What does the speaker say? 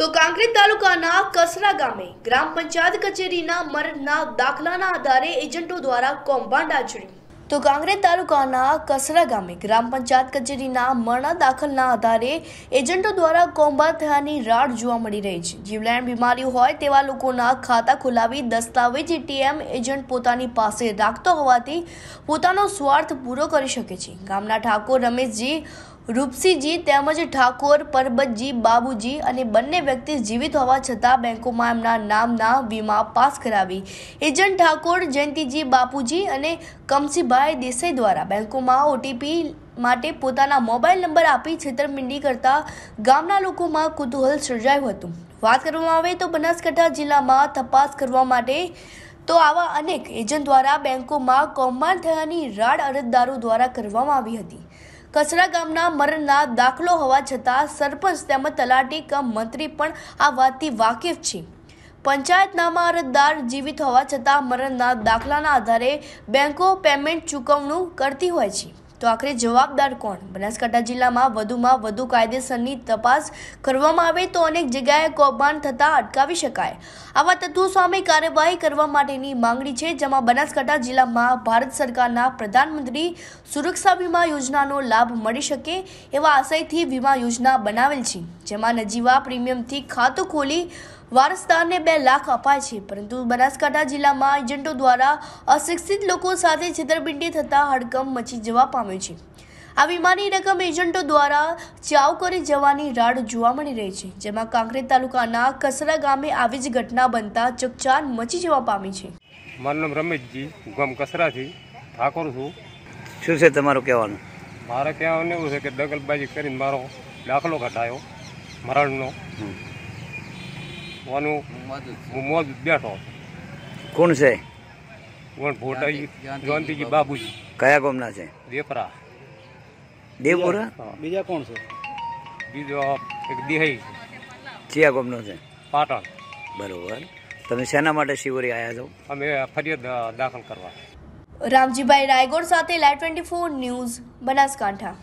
તો કાંકરેજ તાલુકાના કસરા ગામે ગ્રામ પંચાયત કચેરીના મરણના દાખલાના આધારે એજન્ટો દ્વારા કૌભાંડ આચર્યું તો કાંકરેજ તાલુકાના કસરા ગામે ગ્રામ પંચાયત કચેરીના મરણા દાખલના આધારે એજન્ટો દ્વારા કૌભાંડ થયાની રાડ જોવા મળી રહી છે જીવલેણ બીમારી હોય તેવા લોકોના ખાતા ખોલાવી દસ્તાવેજ એટીએમ એજન્ટ પોતાની પાસે રાખતો હોવાથી પોતાનો સ્વાર્થ પૂરો કરી શકે છે ગામના ઠાકોર રમેશજી રૂપસિંહજી તેમજ ઠાકોર પરબતજી બાબુજી અને બંને વ્યક્તિ જીવિત હોવા છતાં બેંકોમાં એમના નામના વીમા પાસ કરાવી એજન્ટ ઠાકોર જયંતિજી બાપુજી અને કમસીભાઈ દેસાઈ દ્વારા બેંકોમાં ઓટીપી માટે પોતાના મોબાઈલ નંબર આપી છેતરપિંડી કરતા ગામના લોકોમાં કુતૂહલ સર્જાયું હતું વાત કરવામાં આવે તો બનાસકાંઠા જિલ્લામાં તપાસ કરવા માટે તો આવા અનેક એજન્ટ દ્વારા બેંકોમાં કૌભાંડ થયાની રાડ અરજદારો દ્વારા કરવામાં આવી હતી કસરા ગામના મરણના દાખલો હોવા છતાં સરપંચ તેમજ તલાટી કમ મંત્રી પણ આ વાતથી વાકેફ છે પંચાયતનામાં અરજદાર જીવિત હોવા છતાં મરણના દાખલાના આધારે બેંકો પેમેન્ટ ચૂકવણું કરતી હોય છે તો આખરે જવાબદાર કોણ બનાસકાંઠા જિલ્લામાં વધુમાં વધુ કાયદેસરની તપાસ કરવામાં આવે તો અનેક જગ્યાએ કૌભાંડ થતાં અટકાવી શકાય આવા તત્વો સામે કાર્યવાહી કરવા માટેની માંગણી છે જેમાં બનાસકાંઠા જિલ્લામાં ભારત સરકારના પ્રધાનમંત્રી સુરક્ષા વીમા યોજનાનો લાભ મળી શકે એવા આશયથી વીમા યોજના બનાવેલ છે જેમાં નજીવા પ્રીમિયમથી ખાતું ખોલી વારસદારને બે લાખ અપાય છે પરંતુ બનાસકાંઠા જિલ્લામાં એજન્ટો દ્વારા અશિક્ષિત લોકો સાથે છેતરપિંડી થતાં હડકંપ મચી જવા પામ્યો છે આ વીમાની રકમ એજન્ટો દ્વારા ચાવ કરી જવાની રાડ જોવા મળી રહી છે જેમાં કાંકરેજ તાલુકાના કસરા ગામે આવી જ ઘટના બનતા ચકચાર મચી જવા પામી છે મારું નામ રમેશજી ગામ કસરાથી ઠાકોર છું શું છે તમારું કહેવાનું મારે કહેવાનું એવું છે કે દગલબાજી કરીને મારો દાખલો કઢાયો મરણનો વાનું મોજ બેઠો કોણ છે કોણ ભોટાજી જયંતિજી બાબુજી કયા ગામના છે દેપરા દેવપુરા બીજા કોણ છે બીજો એક દિહાઈ છે કયા ગામનો છે પાટણ બરોબર તમે શેના માટે શિવરી આવ્યા છો અમે ફરિયાદ દાખલ કરવા રામજીભાઈ રાયગોડ સાથે live twenty four news Banaskantha